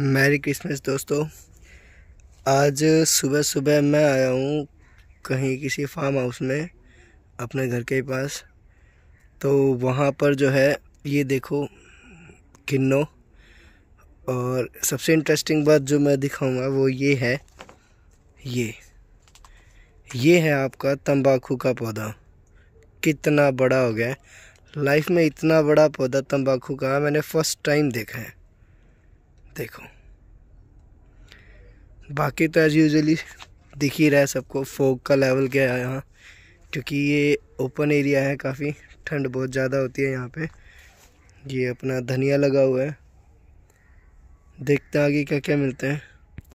merry Christmas दोस्तों आज सुबह सुबह मैं आया हूँ कहीं किसी फार्म हाउस में अपने घर के पास तो वहाँ पर जो है ये देखो किन्नो और सबसे इंटरेस्टिंग बात जो मैं दिखाऊंगा वो ये है ये ये है आपका तंबाकू का पौधा कितना बड़ा हो गया लाइफ में इतना बड़ा पौधा तंबाकू का मैंने फ़र्स्ट टाइम देखा है देखो बाकी तो एज़ यूजली दिख ही रहा है सबको फोग का लेवल क्या है यहाँ क्योंकि ये ओपन एरिया है काफ़ी ठंड बहुत ज़्यादा होती है यहाँ पे ये अपना धनिया लगा हुआ है देखते हैं आगे क्या क्या मिलते हैं